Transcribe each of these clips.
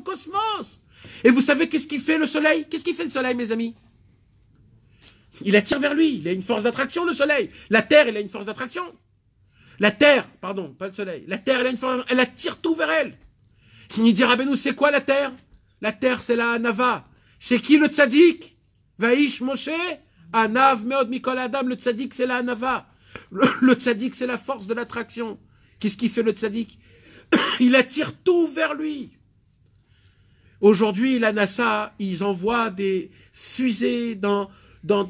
cosmos. Et vous savez qu'est-ce qui fait le soleil Qu'est-ce qui fait le soleil, mes amis Il attire vers lui, il a une force d'attraction, le soleil. La Terre, elle a une force d'attraction. La Terre, pardon, pas le soleil. La Terre, elle a une force, elle attire tout vers elle. Il dit, nous c'est quoi la Terre La Terre, c'est la Anava. C'est qui le tzaddik Vaish Moshe Anav Meod Mikol Adam, le tzaddik, c'est la Anava. Le, le c'est la force de l'attraction. Qu'est-ce qui fait le tzaddik Il attire tout vers lui. Aujourd'hui, la NASA, ils envoient des fusées dans,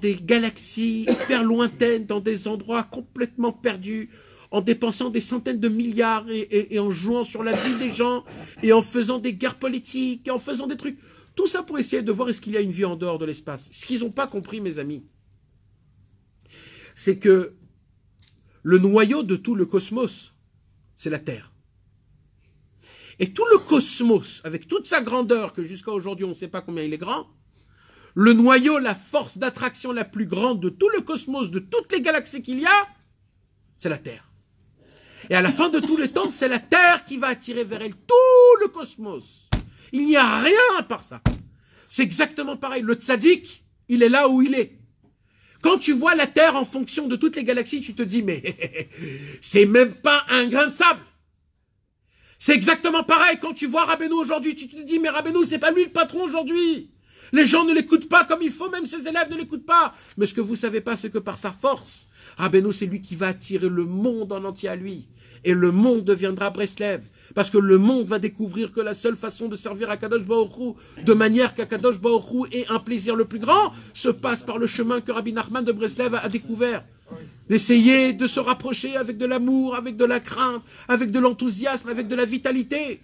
des galaxies hyper lointaines, dans des endroits complètement perdus, en dépensant des centaines de milliards et, et, en jouant sur la vie des gens, et en faisant des guerres politiques, et en faisant des trucs. Tout ça pour essayer de voir est-ce qu'il y a une vie en dehors de l'espace. Ce qu'ils n'ont pas compris, mes amis, c'est que le noyau de tout le cosmos, c'est la Terre. Et tout le cosmos, avec toute sa grandeur, que jusqu'à aujourd'hui on ne sait pas combien il est grand, le noyau, la force d'attraction la plus grande de tout le cosmos, de toutes les galaxies qu'il y a, c'est la Terre. Et à la fin de tous les temps, c'est la Terre qui va attirer vers elle tout le cosmos. Il n'y a rien à part ça. C'est exactement pareil. Le tzaddik, il est là où il est. Quand tu vois la Terre en fonction de toutes les galaxies, tu te dis, mais c'est même pas un grain de sable. C'est exactement pareil. Quand tu vois Rabbeinu aujourd'hui, tu te dis, mais Rabbeinu, c'est pas lui le patron aujourd'hui. Les gens ne l'écoutent pas comme il faut, même ses élèves ne l'écoutent pas. Mais ce que vous savez pas, c'est que par sa force, Rabbeinu, c'est lui qui va attirer le monde en entier à lui. Et le monde deviendra Breslev. Parce que le monde va découvrir que la seule façon de servir à Kadosh de manière qu'Akadosh Baoru ait un plaisir le plus grand, se passe par le chemin que Rabbi Nachman de Breslev a découvert d'essayer de se rapprocher avec de l'amour, avec de la crainte, avec de l'enthousiasme, avec de la vitalité.